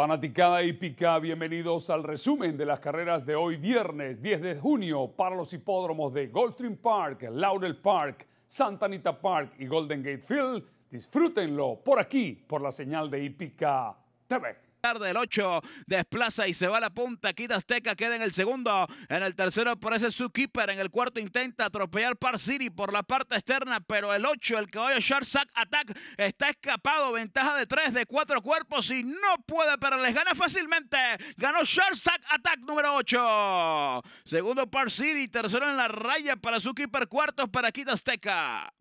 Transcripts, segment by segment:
Fanaticada hípica, bienvenidos al resumen de las carreras de hoy viernes 10 de junio para los hipódromos de Goldstream Park, Laurel Park, Santa Anita Park y Golden Gate Field. Disfrútenlo por aquí, por la señal de hípica TV. Tarde el 8 desplaza y se va a la punta. Kid Azteca queda en el segundo. En el tercero aparece su keeper. En el cuarto intenta atropellar Par por la parte externa, pero el 8, el caballo Sharzak Attack, está escapado. Ventaja de 3 de 4 cuerpos y no puede, pero les gana fácilmente. Ganó Sharzak Attack número 8. Segundo Par tercero en la raya para su keeper, cuartos para Kid Azteca.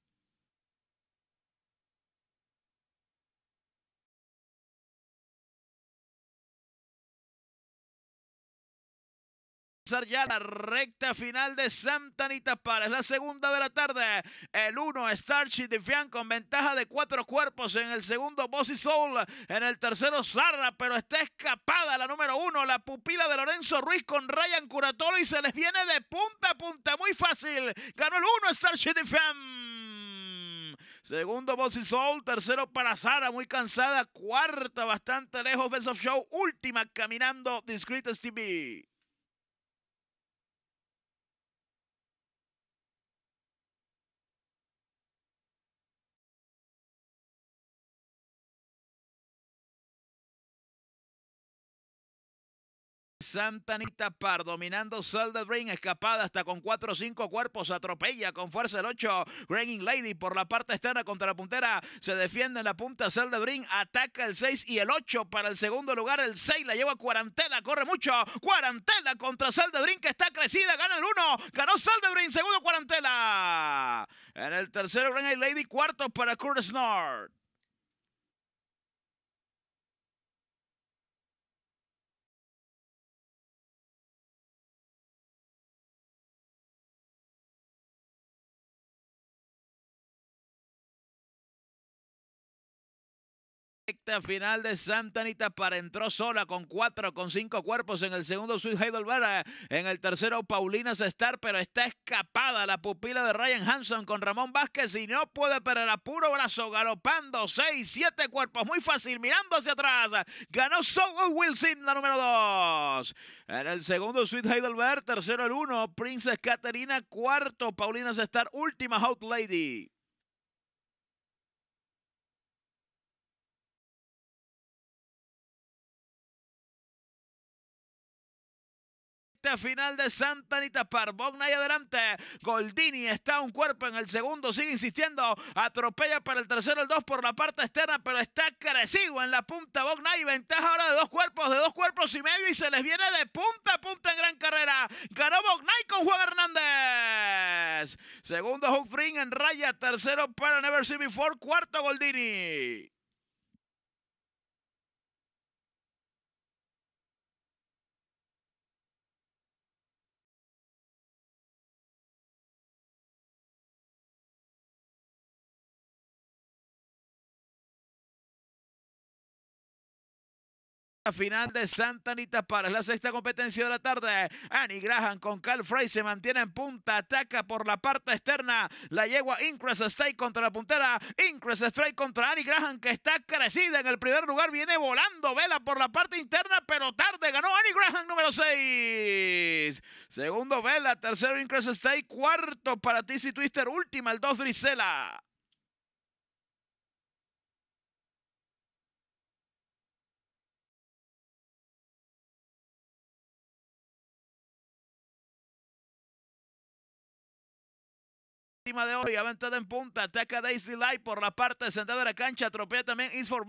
ya la recta final de Santa Anita para es La segunda de la tarde. El 1, Starship de con ventaja de cuatro cuerpos. En el segundo, Bossy Soul. En el tercero, Zarra, pero está escapada la número 1. La pupila de Lorenzo Ruiz con Ryan Curatolo y se les viene de punta a punta. Muy fácil. Ganó el 1, Starship de Segundo, Bossy Soul. Tercero, para Sara, muy cansada. Cuarta, bastante lejos, Best of Show. Última, caminando, Discreet TV. Santanita Par dominando Saldedrin, escapada hasta con 4 o 5 cuerpos, atropella con fuerza el 8, Raining Lady por la parte externa contra la puntera, se defiende en la punta Saldedrin, ataca el 6 y el 8 para el segundo lugar, el 6 la lleva a cuarentena, corre mucho, cuarentena contra Saldedrin que está crecida, gana el 1, ganó Saldedrin, segundo cuarentena, en el tercero Raining Lady, cuarto para Curtis North. a final de Santa Anita para entró sola con cuatro, con cinco cuerpos. En el segundo, Sweet Heidelberg En el tercero, Paulina Sestar, pero está escapada la pupila de Ryan Hanson con Ramón Vázquez y no puede perder a puro brazo, galopando seis, siete cuerpos. Muy fácil, mirando hacia atrás. Ganó Soul Wilson, la número dos. En el segundo, Sweet Heidelberg. Tercero, el uno, Princess Caterina. Cuarto, Paulina Sestar. Última, Hot Lady. Este final de Santa Anita bogna y adelante. Goldini está un cuerpo en el segundo, sigue insistiendo. Atropella para el tercero, el dos por la parte externa, pero está crecido en la punta Bogna y ventaja ahora de dos cuerpos, de dos cuerpos y medio y se les viene de punta a punta en gran carrera. Ganó Bogna con Juan Hernández. Segundo, Fring en raya. Tercero para Never See Before. Cuarto, Goldini. final de Santa Anita para la sexta competencia de la tarde. Annie Graham con Cal Frey se mantiene en punta, ataca por la parte externa. La yegua Increase State contra la puntera. Increase Strike contra Annie Graham que está crecida en el primer lugar. Viene volando Vela por la parte interna, pero tarde ganó Annie Graham número 6. Segundo Vela, tercero Incres State, cuarto para TC Twister, última el 2 Drisela. de hoy, aventada en punta, ataca Daisy Light por la parte central de la cancha, atropella también Is for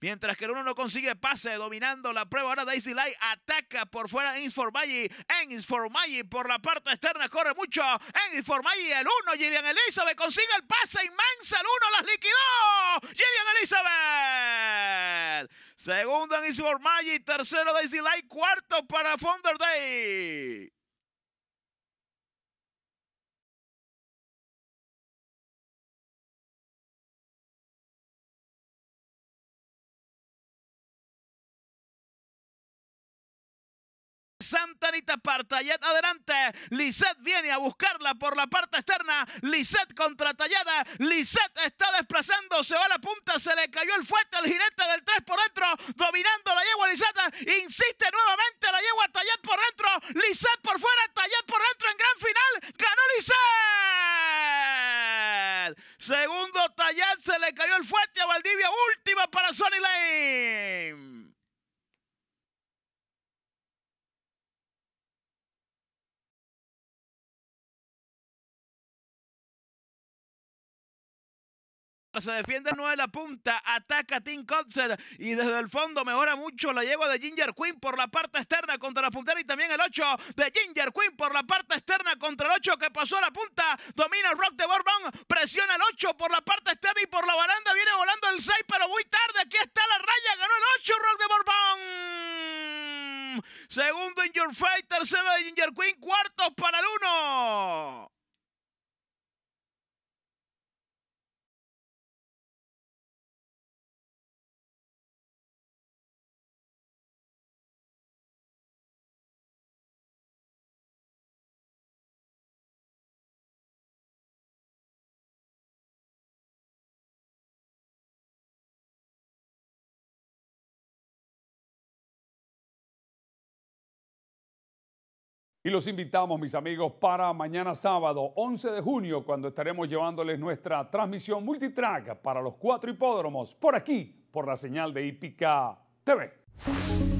mientras que el uno no consigue pase, dominando la prueba ahora Daisy Light, ataca por fuera Is for en Is for por la parte externa, corre mucho, en Is for el uno, Gillian Elizabeth consigue el pase inmensa, el uno las liquidó, Gillian Elizabeth, segundo en Is for tercero Daisy Light, cuarto para Thunder Day. Santa Anita y adelante. Lisette viene a buscarla por la parte externa. contra contratallada. Lisette está desplazando. Se va a la punta. Se le cayó el fuerte al jinete del 3 por dentro. Dominando la yegua Lisette. Insiste nuevamente la yegua Tallet por dentro. Lisette por fuera. Tallet por dentro en gran final. Ganó Lisette. Segundo Tallet. Se le cayó el fuerte a Valdivia. Última para Sonny Lane. se defiende el 9 de la punta, ataca Tim Kotzer y desde el fondo mejora mucho la yegua de Ginger Queen por la parte externa contra la puntera y también el 8 de Ginger Queen por la parte externa contra el 8 que pasó a la punta, domina el Rock de Bourbon, presiona el 8 por la parte externa y por la baranda viene volando el 6 pero muy tarde, aquí está la raya, ganó el 8 Rock de Bourbon. Segundo en Your Fight, tercero de Ginger Queen, cuarto para el 1. Y los invitamos, mis amigos, para mañana sábado, 11 de junio, cuando estaremos llevándoles nuestra transmisión multitrack para los cuatro hipódromos, por aquí, por la señal de Hípica TV.